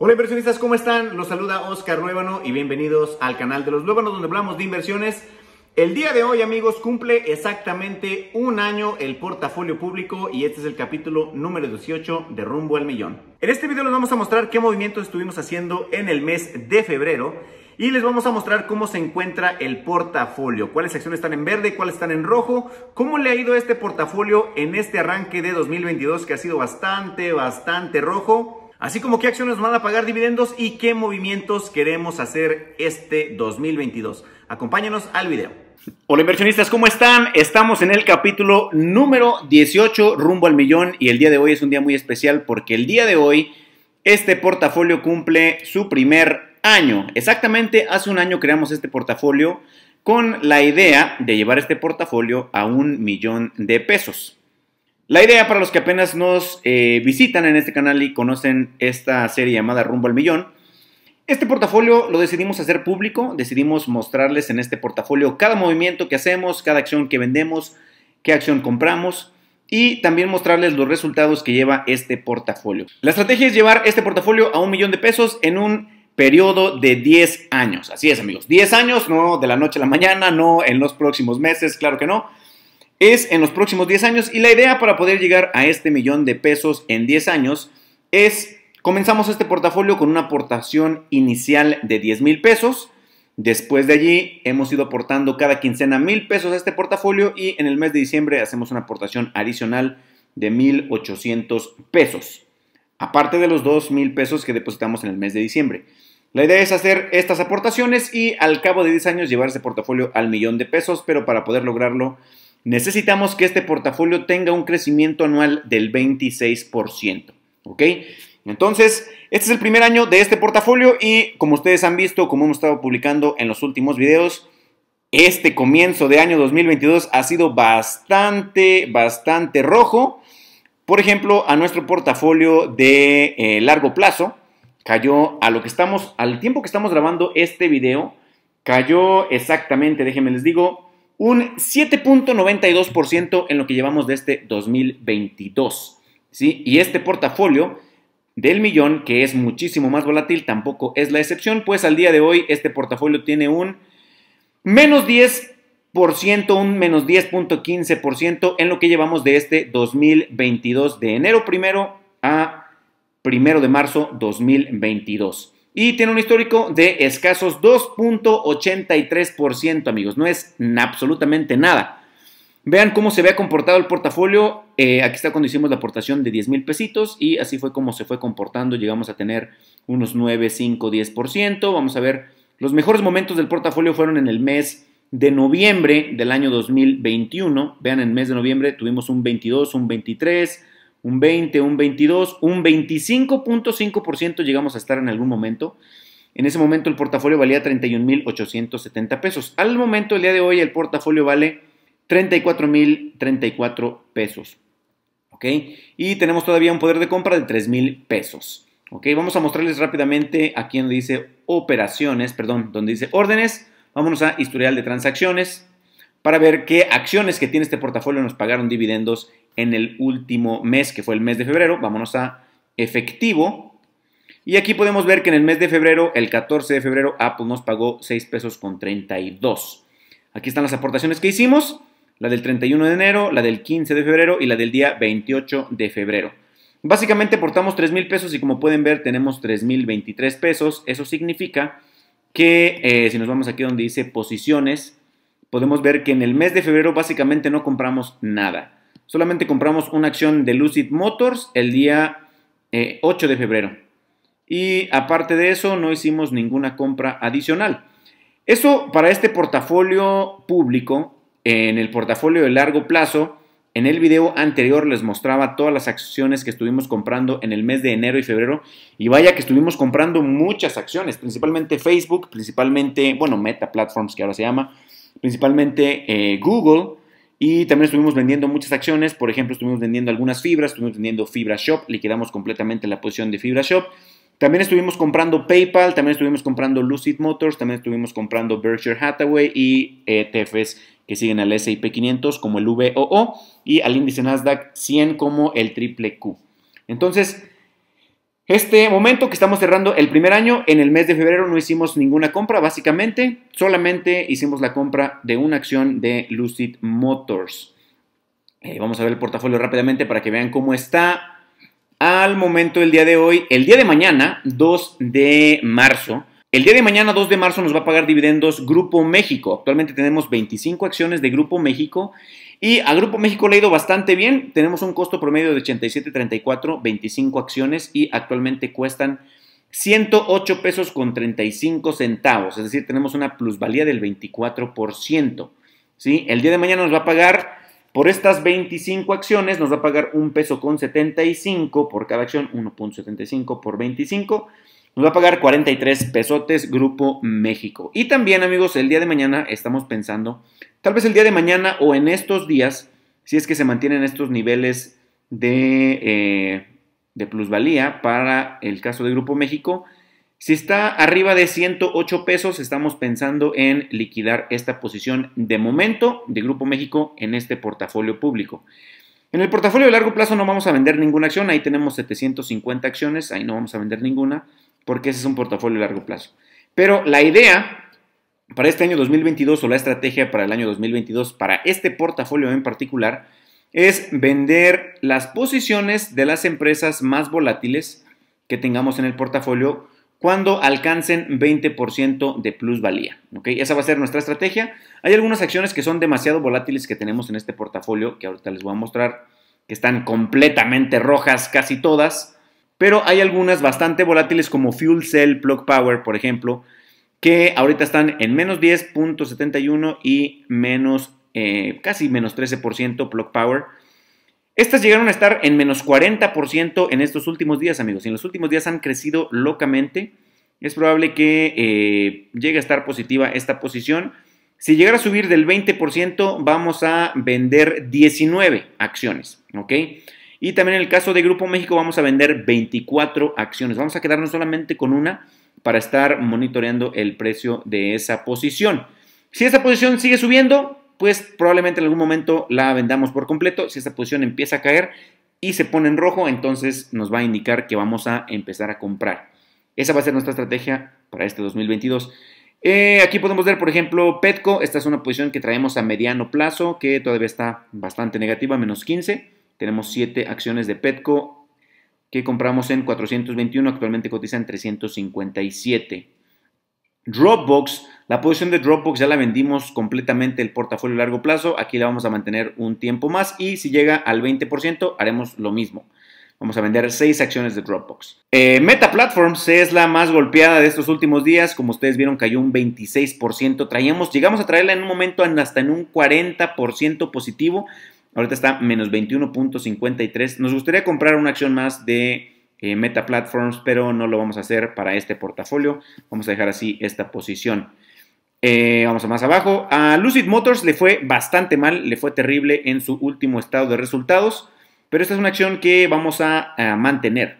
Hola inversionistas, ¿cómo están? Los saluda Oscar ruébano y bienvenidos al canal de los Luébanos donde hablamos de inversiones. El día de hoy amigos cumple exactamente un año el portafolio público y este es el capítulo número 18 de Rumbo al Millón. En este video les vamos a mostrar qué movimientos estuvimos haciendo en el mes de febrero y les vamos a mostrar cómo se encuentra el portafolio, cuáles acciones están en verde, cuáles están en rojo, cómo le ha ido este portafolio en este arranque de 2022 que ha sido bastante, bastante rojo así como qué acciones van a pagar dividendos y qué movimientos queremos hacer este 2022. Acompáñanos al video. Hola inversionistas, ¿cómo están? Estamos en el capítulo número 18, rumbo al millón, y el día de hoy es un día muy especial porque el día de hoy este portafolio cumple su primer año. Exactamente, hace un año creamos este portafolio con la idea de llevar este portafolio a un millón de pesos. La idea para los que apenas nos eh, visitan en este canal y conocen esta serie llamada Rumbo al Millón, este portafolio lo decidimos hacer público, decidimos mostrarles en este portafolio cada movimiento que hacemos, cada acción que vendemos, qué acción compramos y también mostrarles los resultados que lleva este portafolio. La estrategia es llevar este portafolio a un millón de pesos en un periodo de 10 años. Así es amigos, 10 años, no de la noche a la mañana, no en los próximos meses, claro que no, es en los próximos 10 años y la idea para poder llegar a este millón de pesos en 10 años es, comenzamos este portafolio con una aportación inicial de 10 mil pesos, después de allí hemos ido aportando cada quincena mil pesos a este portafolio y en el mes de diciembre hacemos una aportación adicional de 1.800 pesos, aparte de los 2 mil pesos que depositamos en el mes de diciembre. La idea es hacer estas aportaciones y al cabo de 10 años llevar ese portafolio al millón de pesos, pero para poder lograrlo necesitamos que este portafolio tenga un crecimiento anual del 26%. ¿Ok? Entonces, este es el primer año de este portafolio y como ustedes han visto, como hemos estado publicando en los últimos videos, este comienzo de año 2022 ha sido bastante, bastante rojo. Por ejemplo, a nuestro portafolio de eh, largo plazo cayó a lo que estamos, al tiempo que estamos grabando este video, cayó exactamente, déjenme les digo, un 7.92% en lo que llevamos de este 2022. ¿sí? Y este portafolio del millón, que es muchísimo más volátil, tampoco es la excepción, pues al día de hoy este portafolio tiene un menos 10 un menos 10.15% en lo que llevamos de este 2022, de enero primero a primero de marzo 2022. Y tiene un histórico de escasos 2.83%, amigos. No es absolutamente nada. Vean cómo se había comportado el portafolio. Eh, aquí está cuando hicimos la aportación de 10 mil pesitos y así fue como se fue comportando. Llegamos a tener unos 9, 5, 10%. Vamos a ver, los mejores momentos del portafolio fueron en el mes de noviembre del año 2021. Vean, en el mes de noviembre tuvimos un 22, un 23, un 20, un 22, un 25.5% llegamos a estar en algún momento. En ese momento el portafolio valía 31.870 pesos. Al momento, el día de hoy, el portafolio vale 34.034 pesos. ¿Ok? Y tenemos todavía un poder de compra de 3.000 pesos. ¿Ok? Vamos a mostrarles rápidamente aquí donde dice operaciones, perdón, donde dice órdenes. Vámonos a historial de transacciones para ver qué acciones que tiene este portafolio nos pagaron dividendos en el último mes, que fue el mes de febrero. Vámonos a efectivo. Y aquí podemos ver que en el mes de febrero, el 14 de febrero, Apple nos pagó 6 pesos con 32. Aquí están las aportaciones que hicimos, la del 31 de enero, la del 15 de febrero y la del día 28 de febrero. Básicamente aportamos 3 mil pesos y como pueden ver tenemos $3,023 mil 23 pesos. Eso significa que eh, si nos vamos aquí donde dice posiciones, podemos ver que en el mes de febrero básicamente no compramos nada solamente compramos una acción de Lucid Motors el día 8 eh, de febrero. Y aparte de eso, no hicimos ninguna compra adicional. Eso para este portafolio público, en el portafolio de largo plazo, en el video anterior les mostraba todas las acciones que estuvimos comprando en el mes de enero y febrero. Y vaya que estuvimos comprando muchas acciones, principalmente Facebook, principalmente, bueno, Meta Platforms que ahora se llama, principalmente eh, Google, y también estuvimos vendiendo muchas acciones, por ejemplo, estuvimos vendiendo algunas fibras, estuvimos vendiendo Fibra Shop, liquidamos completamente la posición de Fibra Shop. También estuvimos comprando PayPal, también estuvimos comprando Lucid Motors, también estuvimos comprando Berkshire Hathaway y ETFs eh, e que siguen al S&P 500 como el VOO y al índice Nasdaq 100 como el triple Q. Entonces, este momento que estamos cerrando el primer año, en el mes de febrero no hicimos ninguna compra, básicamente, solamente hicimos la compra de una acción de Lucid Motors. Eh, vamos a ver el portafolio rápidamente para que vean cómo está al momento del día de hoy. El día de mañana, 2 de marzo, el día de mañana, 2 de marzo, nos va a pagar dividendos Grupo México. Actualmente tenemos 25 acciones de Grupo México y a Grupo México le ha ido bastante bien. Tenemos un costo promedio de 87.34, 25 acciones y actualmente cuestan 108 pesos con 35 centavos. Es decir, tenemos una plusvalía del 24%. El día de mañana nos va a pagar por estas 25 acciones, nos va a pagar un peso con 75 por cada acción, 1.75 por 25 nos va a pagar 43 pesotes Grupo México. Y también, amigos, el día de mañana estamos pensando, tal vez el día de mañana o en estos días, si es que se mantienen estos niveles de, eh, de plusvalía para el caso de Grupo México, si está arriba de 108 pesos, estamos pensando en liquidar esta posición de momento de Grupo México en este portafolio público. En el portafolio de largo plazo no vamos a vender ninguna acción, ahí tenemos 750 acciones, ahí no vamos a vender ninguna porque ese es un portafolio a largo plazo. Pero la idea para este año 2022 o la estrategia para el año 2022 para este portafolio en particular es vender las posiciones de las empresas más volátiles que tengamos en el portafolio cuando alcancen 20% de plusvalía. ¿ok? Esa va a ser nuestra estrategia. Hay algunas acciones que son demasiado volátiles que tenemos en este portafolio, que ahorita les voy a mostrar, que están completamente rojas casi todas pero hay algunas bastante volátiles como Fuel Cell Plug Power, por ejemplo, que ahorita están en menos 10.71 y menos, eh, casi menos 13% Plug Power. Estas llegaron a estar en menos 40% en estos últimos días, amigos. en los últimos días han crecido locamente. Es probable que eh, llegue a estar positiva esta posición. Si llegara a subir del 20%, vamos a vender 19 acciones, ¿ok? Y también en el caso de Grupo México vamos a vender 24 acciones. Vamos a quedarnos solamente con una para estar monitoreando el precio de esa posición. Si esa posición sigue subiendo, pues probablemente en algún momento la vendamos por completo. Si esa posición empieza a caer y se pone en rojo, entonces nos va a indicar que vamos a empezar a comprar. Esa va a ser nuestra estrategia para este 2022. Eh, aquí podemos ver, por ejemplo, Petco. Esta es una posición que traemos a mediano plazo, que todavía está bastante negativa, menos 15. Tenemos 7 acciones de Petco que compramos en 421, actualmente cotiza en 357. Dropbox, la posición de Dropbox ya la vendimos completamente el portafolio a largo plazo, aquí la vamos a mantener un tiempo más y si llega al 20% haremos lo mismo. Vamos a vender 6 acciones de Dropbox. Eh, Meta Platforms es la más golpeada de estos últimos días. Como ustedes vieron, cayó un 26%. Traíamos, llegamos a traerla en un momento hasta en un 40% positivo. Ahorita está menos 21.53. Nos gustaría comprar una acción más de eh, Meta Platforms, pero no lo vamos a hacer para este portafolio. Vamos a dejar así esta posición. Eh, vamos a más abajo. A Lucid Motors le fue bastante mal, le fue terrible en su último estado de resultados, pero esta es una acción que vamos a, mantener.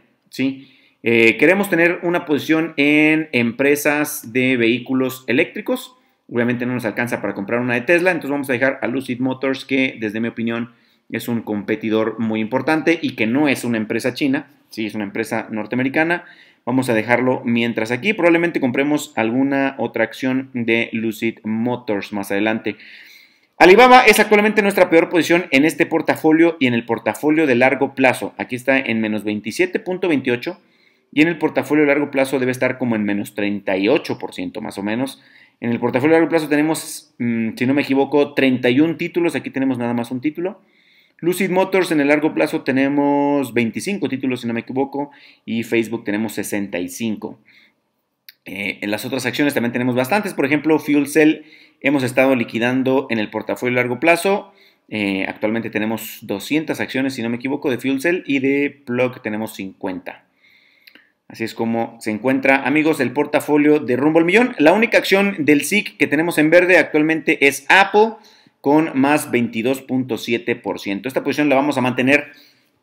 Eh, queremos tener una posición en empresas de vehículos eléctricos. Obviamente no nos alcanza para comprar una de Tesla, entonces vamos a dejar a Lucid Motors que desde mi opinión es un competidor muy importante y que no es una empresa china, sí, es una empresa norteamericana. Vamos a dejarlo mientras aquí. Probablemente compremos alguna otra acción de Lucid Motors más adelante. Alibaba es actualmente nuestra peor posición en este portafolio y en el portafolio de largo plazo. Aquí está en menos 27.28 y en el portafolio de largo plazo debe estar como en menos 38% más o menos. En el portafolio de largo plazo tenemos, mm, si no me equivoco, 31 títulos. Aquí tenemos nada más un título. Lucid Motors en el largo plazo tenemos 25 títulos, si no me equivoco, y Facebook tenemos 65. Eh, en las otras acciones también tenemos bastantes, por ejemplo, Fuel Cell hemos estado liquidando en el portafolio largo plazo. Eh, actualmente tenemos 200 acciones, si no me equivoco, de Fuel Cell y de Plug tenemos 50. Así es como se encuentra, amigos, el portafolio de Rumbo Millón. La única acción del SIC que tenemos en verde actualmente es Apple con más 22.7%. Esta posición la vamos a mantener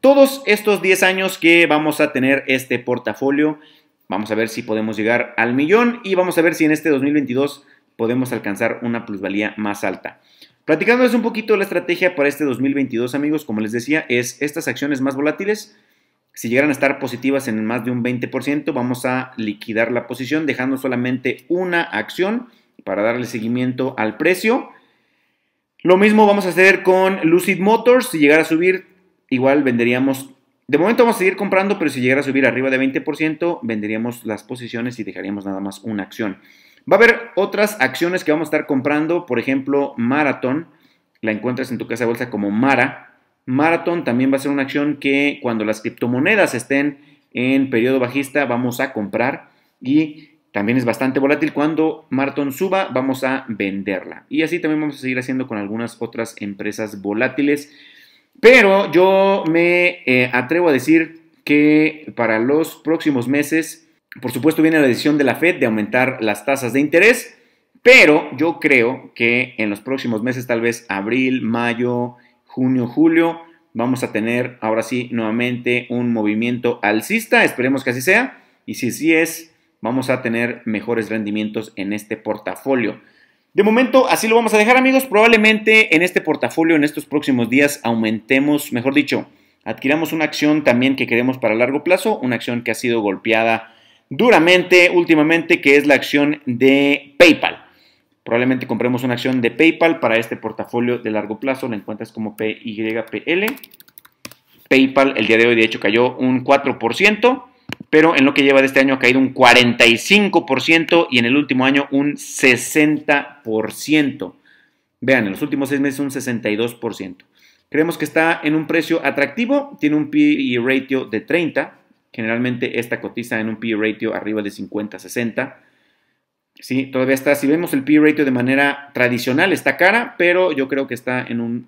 todos estos 10 años que vamos a tener este portafolio. Vamos a ver si podemos llegar al millón y vamos a ver si en este 2022 podemos alcanzar una plusvalía más alta. Platicándoles un poquito la estrategia para este 2022, amigos, como les decía, es estas acciones más volátiles. Si llegaran a estar positivas en más de un 20%, vamos a liquidar la posición dejando solamente una acción para darle seguimiento al precio lo mismo vamos a hacer con Lucid Motors. Si llegara a subir, igual venderíamos. De momento vamos a seguir comprando, pero si llegara a subir arriba de 20%, venderíamos las posiciones y dejaríamos nada más una acción. Va a haber otras acciones que vamos a estar comprando. Por ejemplo, Marathon. La encuentras en tu casa de bolsa como Mara. Marathon también va a ser una acción que cuando las criptomonedas estén en periodo bajista vamos a comprar. Y también es bastante volátil. Cuando Marton suba, vamos a venderla. Y así también vamos a seguir haciendo con algunas otras empresas volátiles. Pero yo me eh, atrevo a decir que para los próximos meses, por supuesto, viene la decisión de la Fed de aumentar las tasas de interés. Pero yo creo que en los próximos meses, tal vez abril, mayo, junio, julio, vamos a tener ahora sí nuevamente un movimiento alcista. Esperemos que así sea. Y si sí es, vamos a tener mejores rendimientos en este portafolio. De momento, así lo vamos a dejar, amigos. Probablemente en este portafolio, en estos próximos días, aumentemos, mejor dicho, adquiramos una acción también que queremos para largo plazo, una acción que ha sido golpeada duramente últimamente, que es la acción de PayPal. Probablemente compremos una acción de PayPal para este portafolio de largo plazo. La encuentras como PYPL. PayPal el día de hoy, de hecho, cayó un 4% pero en lo que lleva de este año ha caído un 45% y en el último año un 60%. Vean, en los últimos seis meses un 62%. Creemos que está en un precio atractivo, tiene un PE ratio de 30, generalmente esta cotiza en un PE ratio arriba de 50, 60. Sí, todavía está, si vemos el PE ratio de manera tradicional, está cara, pero yo creo que está en un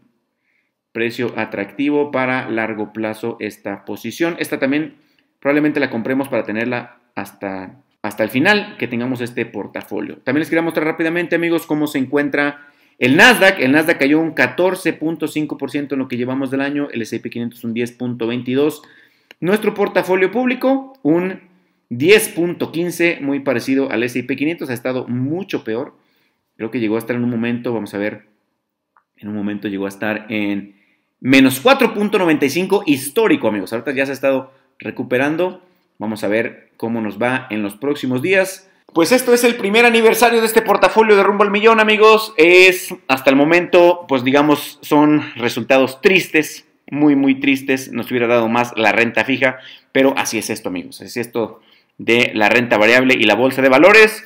precio atractivo para largo plazo esta posición. Esta también probablemente la compremos para tenerla hasta, hasta el final que tengamos este portafolio. También les quería mostrar rápidamente, amigos, cómo se encuentra el Nasdaq. El Nasdaq cayó un 14.5% en lo que llevamos del año, el S&P 500 un 10.22%. Nuestro portafolio público un 10.15, muy parecido al S&P 500, ha estado mucho peor. Creo que llegó a estar en un momento, vamos a ver, en un momento llegó a estar en menos 4.95 histórico, amigos. Ahorita ya se ha estado recuperando. Vamos a ver cómo nos va en los próximos días. Pues esto es el primer aniversario de este portafolio de rumbo al millón, amigos. Es hasta el momento, pues digamos, son resultados tristes, muy, muy tristes. Nos hubiera dado más la renta fija, pero así es esto, amigos. Así es esto de la renta variable y la bolsa de valores.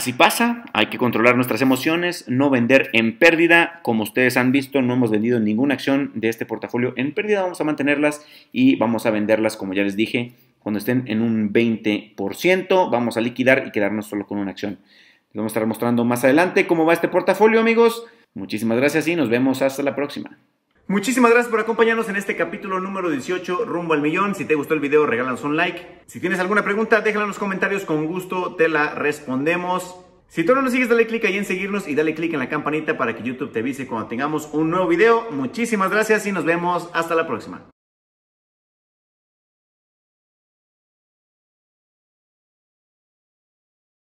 Así pasa, hay que controlar nuestras emociones, no vender en pérdida. Como ustedes han visto, no hemos vendido ninguna acción de este portafolio en pérdida. Vamos a mantenerlas y vamos a venderlas, como ya les dije, cuando estén en un 20%. Vamos a liquidar y quedarnos solo con una acción. Les vamos a estar mostrando más adelante cómo va este portafolio, amigos. Muchísimas gracias y nos vemos hasta la próxima. Muchísimas gracias por acompañarnos en este capítulo número 18, rumbo al millón. Si te gustó el video, regálanos un like. Si tienes alguna pregunta, déjala en los comentarios, con gusto te la respondemos. Si tú no nos sigues, dale click ahí en seguirnos y dale click en la campanita para que YouTube te avise cuando tengamos un nuevo video. Muchísimas gracias y nos vemos hasta la próxima.